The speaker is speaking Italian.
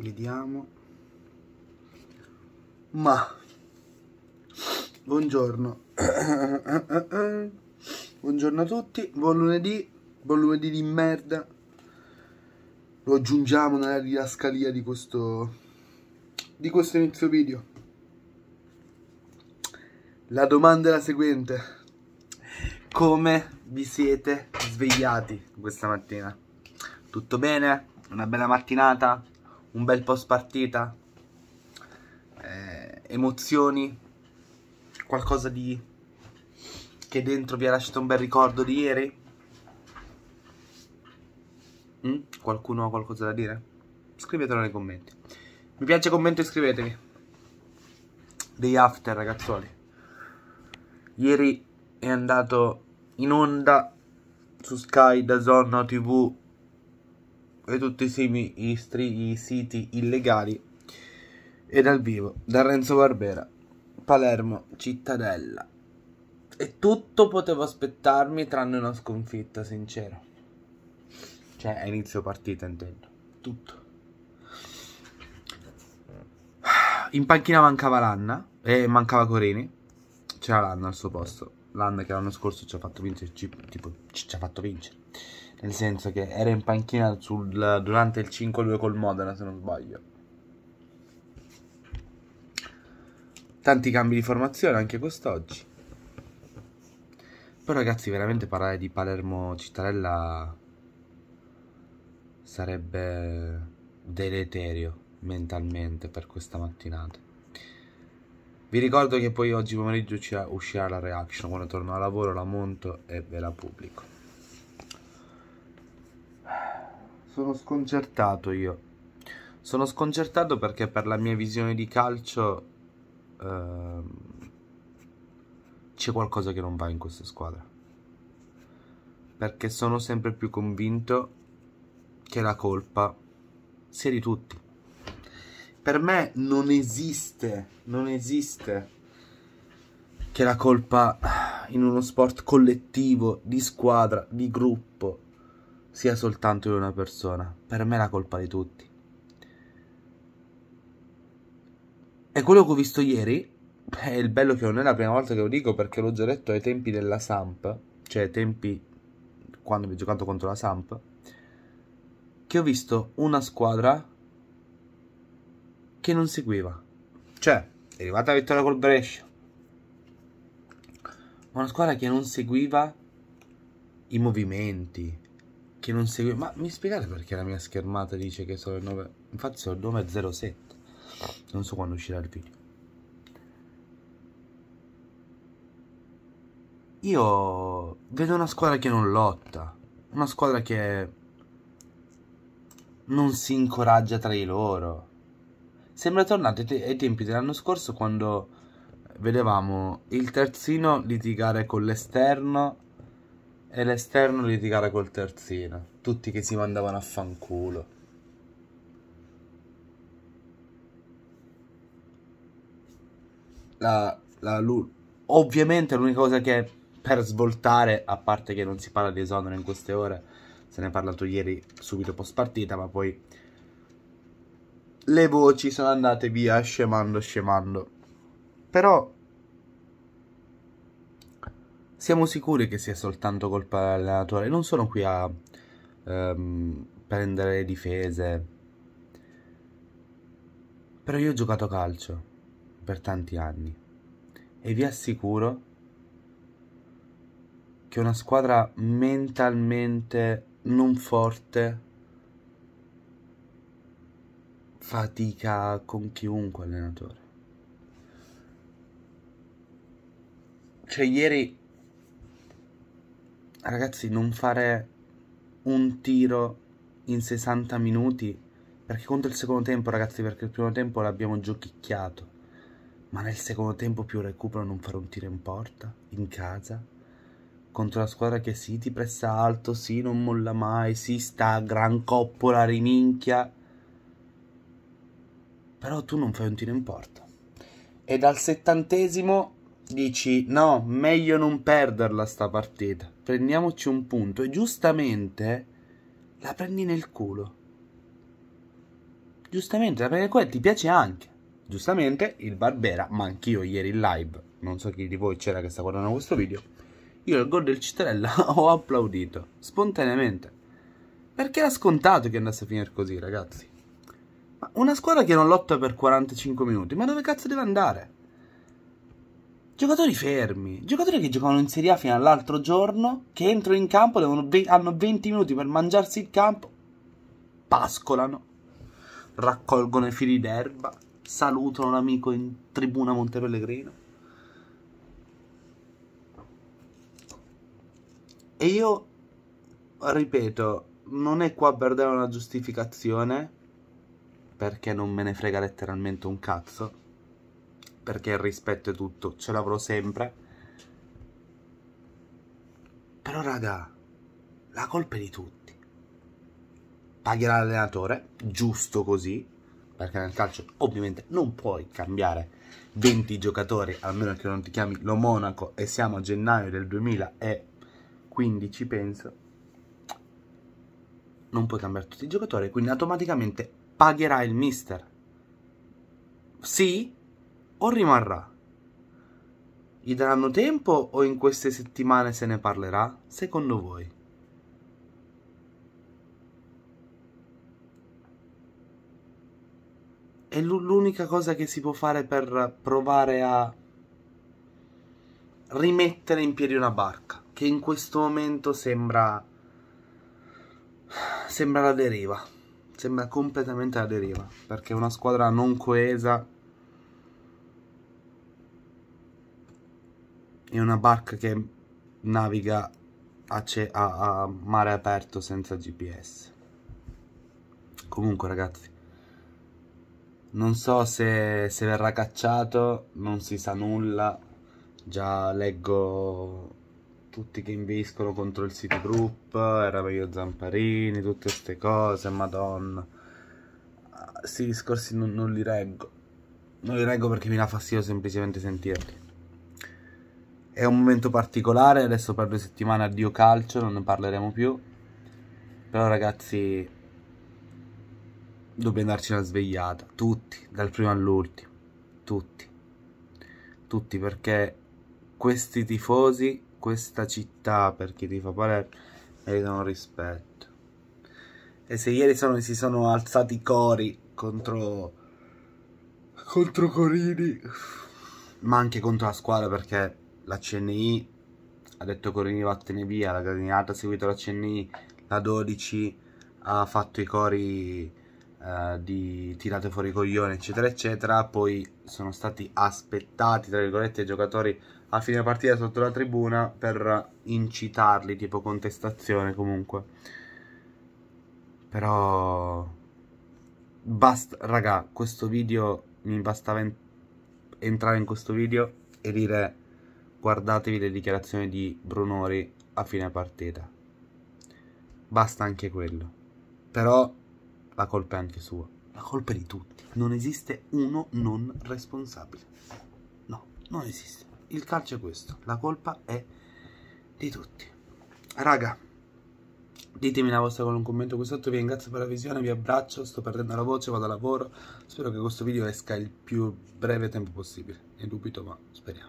vediamo ma buongiorno buongiorno a tutti buon lunedì buon lunedì di merda lo aggiungiamo nella didascalia di questo di questo inizio video la domanda è la seguente come vi siete svegliati questa mattina tutto bene una bella mattinata un bel post partita, eh, emozioni, qualcosa di che dentro vi ha lasciato un bel ricordo di ieri? Mm? Qualcuno ha qualcosa da dire? Scrivetelo nei commenti. Mi piace, commento e iscrivetevi. Day after, ragazzuoli. Ieri è andato in onda su Sky da Zonna TV e tutti i, i, i siti illegali e dal vivo da Renzo Barbera, Palermo, Cittadella. E tutto potevo aspettarmi tranne una sconfitta, sincera Cioè, a inizio partita intendo. Tutto. In panchina mancava Lanna e mancava Corini. C'era Lanna al suo posto. Lanna che l'anno scorso ci ha fatto vincere, ci, tipo, ci, ci ha fatto vincere. Nel senso che era in panchina sul, durante il 5-2 col Modena, se non sbaglio. Tanti cambi di formazione anche quest'oggi. Però ragazzi, veramente parlare di Palermo Cittadella sarebbe deleterio mentalmente per questa mattinata. Vi ricordo che poi oggi pomeriggio uscirà la reaction, quando torno al lavoro la monto e ve la pubblico. Sono sconcertato io. Sono sconcertato perché per la mia visione di calcio eh, c'è qualcosa che non va in questa squadra. Perché sono sempre più convinto che la colpa sia di tutti. Per me non esiste, non esiste che la colpa in uno sport collettivo, di squadra, di gruppo, sia soltanto di una persona, per me è la colpa di tutti. E quello che ho visto ieri, è il bello che non è la prima volta che lo dico perché l'ho già detto ai tempi della Samp, cioè ai tempi quando mi ho giocato contro la Samp, che ho visto una squadra che non seguiva. Cioè, è arrivata la vittoria col Brescia, ma una squadra che non seguiva i movimenti, che non segue. Ma mi spiegate perché la mia schermata dice che sono il 9? Infatti sono il 9.07. Non so quando uscirà il video. Io vedo una squadra che non lotta. Una squadra che non si incoraggia tra di loro. Sembra tornato ai tempi dell'anno scorso quando vedevamo il terzino litigare con l'esterno e l'esterno litigare col terzino, tutti che si mandavano a fanculo. La, la, ovviamente l'unica cosa che per svoltare, a parte che non si parla di esonero in queste ore, se ne è parlato ieri subito post partita, ma poi le voci sono andate via scemando scemando. Però siamo sicuri che sia soltanto colpa dell'allenatore. Non sono qui a ehm, prendere le difese. Però io ho giocato calcio per tanti anni e vi assicuro che una squadra mentalmente non forte fatica con chiunque allenatore. Cioè ieri ragazzi, non fare un tiro in 60 minuti, perché contro il secondo tempo, ragazzi, perché il primo tempo l'abbiamo giochicchiato, ma nel secondo tempo più recupero non fare un tiro in porta, in casa, contro la squadra che sì, ti pressa alto, sì, non molla mai, sì, sta a gran coppola, riminchia, però tu non fai un tiro in porta. E dal settantesimo dici no, meglio non perderla sta partita, prendiamoci un punto e giustamente la prendi nel culo. Giustamente, la prendi nel culo e ti piace anche. Giustamente il Barbera, ma anch'io ieri in live, non so chi di voi c'era che sta guardando questo video, io il gol del Cittadella ho applaudito, spontaneamente. Perché era scontato che andasse a finire così, ragazzi. una squadra che non lotta per 45 minuti, ma dove cazzo deve andare? Giocatori fermi, giocatori che giocavano in Serie A fino all'altro giorno, che entrano in campo, devono, hanno 20 minuti per mangiarsi il campo, pascolano, raccolgono i fili d'erba, salutano l'amico in tribuna Monte Pellegrino. E io, ripeto, non è qua per dare una giustificazione, perché non me ne frega letteralmente un cazzo perché il rispetto è tutto, ce l'avrò sempre. Però raga, la colpa è di tutti. Pagherà l'allenatore, giusto così, perché nel calcio ovviamente non puoi cambiare 20 giocatori, almeno che non ti chiami lo Monaco e siamo a gennaio del 2015 penso. Non puoi cambiare tutti i giocatori, quindi automaticamente pagherà il mister. Sì, o rimarrà? Gli daranno tempo o in queste settimane se ne parlerà, secondo voi? È l'unica cosa che si può fare per provare a rimettere in piedi una barca, che in questo momento sembra... sembra la deriva, sembra completamente la deriva, perché è una squadra non coesa è una barca che naviga a, a, a mare aperto senza GPS. Comunque ragazzi, non so se, se, verrà cacciato, non si sa nulla. Già leggo tutti che inviscono contro il City Group, era meglio Zamparini, tutte queste cose, madonna. Sì, i discorsi non, non li reggo. Non li reggo perché mi dà fastidio semplicemente sentirli è un momento particolare, adesso per due settimane addio calcio, non ne parleremo più. Però ragazzi, dobbiamo darci una svegliata, tutti, dal primo all'ultimo, tutti. Tutti perché questi tifosi, questa città, per chi tifa Palermo, meritano rispetto. E se ieri sono, si sono alzati i cori contro contro Corini ma anche contro la squadra perché la CNI ha detto Corini vattene via, la Gradinata ha seguito la CNI, la 12 ha fatto i cori eh, di tirate fuori coglione eccetera eccetera, poi sono stati aspettati tra virgolette i giocatori a fine partita sotto la tribuna per incitarli, tipo contestazione comunque. Però basta, raga, questo video mi basta entrare in questo video e dire guardatevi le dichiarazioni di Brunori a fine partita. Basta anche quello. Però la colpa è anche sua. La colpa è di tutti. Non esiste uno non responsabile. No, non esiste. Il calcio è questo. La colpa è di tutti. Raga, ditemi la vostra con un commento qui sotto. Vi ringrazio per la visione, vi abbraccio. Sto perdendo la voce, vado a lavoro. Spero che questo video esca il più breve tempo possibile. Ne dubito, ma speriamo.